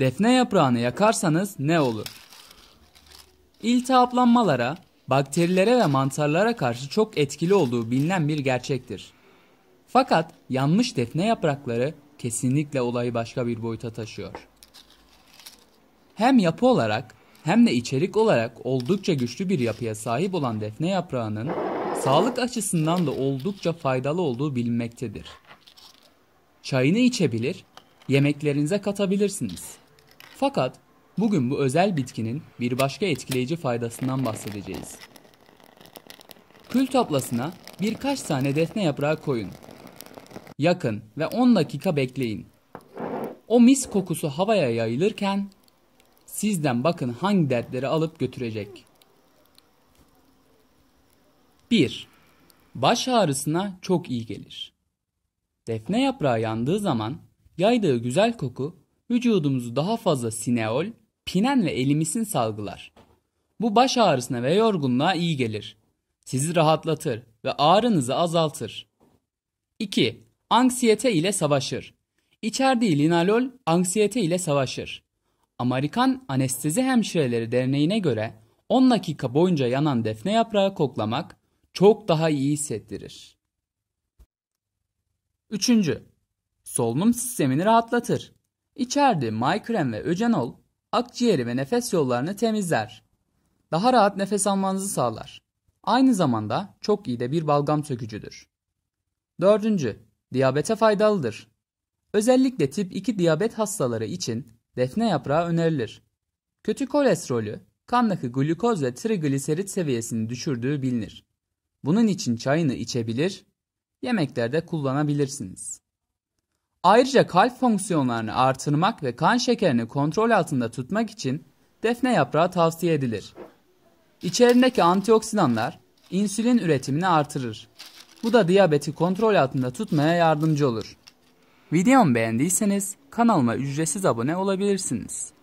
Defne yaprağını yakarsanız ne olur? İltihaplanmalara, bakterilere ve mantarlara karşı çok etkili olduğu bilinen bir gerçektir. Fakat yanmış defne yaprakları kesinlikle olayı başka bir boyuta taşıyor. Hem yapı olarak hem de içerik olarak oldukça güçlü bir yapıya sahip olan defne yaprağının sağlık açısından da oldukça faydalı olduğu bilinmektedir. Çayını içebilir, yemeklerinize katabilirsiniz. Fakat bugün bu özel bitkinin bir başka etkileyici faydasından bahsedeceğiz. Kül tablasına birkaç tane defne yaprağı koyun. Yakın ve 10 dakika bekleyin. O mis kokusu havaya yayılırken sizden bakın hangi dertleri alıp götürecek. 1. Baş ağrısına çok iyi gelir. Defne yaprağı yandığı zaman yaydığı güzel koku vücudumuzu daha fazla sineol, pinen ve elimisin salgılar. Bu baş ağrısına ve yorgunluğa iyi gelir. Sizi rahatlatır ve ağrınızı azaltır. 2. Anksiyete ile savaşır. İçerdiği linalol anksiyete ile savaşır. Amerikan Anestezi Hemşireleri Derneği'ne göre 10 dakika boyunca yanan defne yaprağı koklamak çok daha iyi hissettirir. 3. Solunum sistemini rahatlatır. İçerdiği mayküren ve öcenol akciğeri ve nefes yollarını temizler. Daha rahat nefes almanızı sağlar. Aynı zamanda çok iyi de bir balgam sökücüdür. Dördüncü, Diyabete faydalıdır. Özellikle tip 2 diyabet hastaları için defne yaprağı önerilir. Kötü kolesterolü, kandaki glukoz ve trigliserit seviyesini düşürdüğü bilinir. Bunun için çayını içebilir, yemeklerde kullanabilirsiniz. Ayrıca kalp fonksiyonlarını artırmak ve kan şekerini kontrol altında tutmak için defne yaprağı tavsiye edilir. İçerindeki antioksidanlar insülin üretimini artırır. Bu da diyabeti kontrol altında tutmaya yardımcı olur. Videomu beğendiyseniz kanalıma ücretsiz abone olabilirsiniz.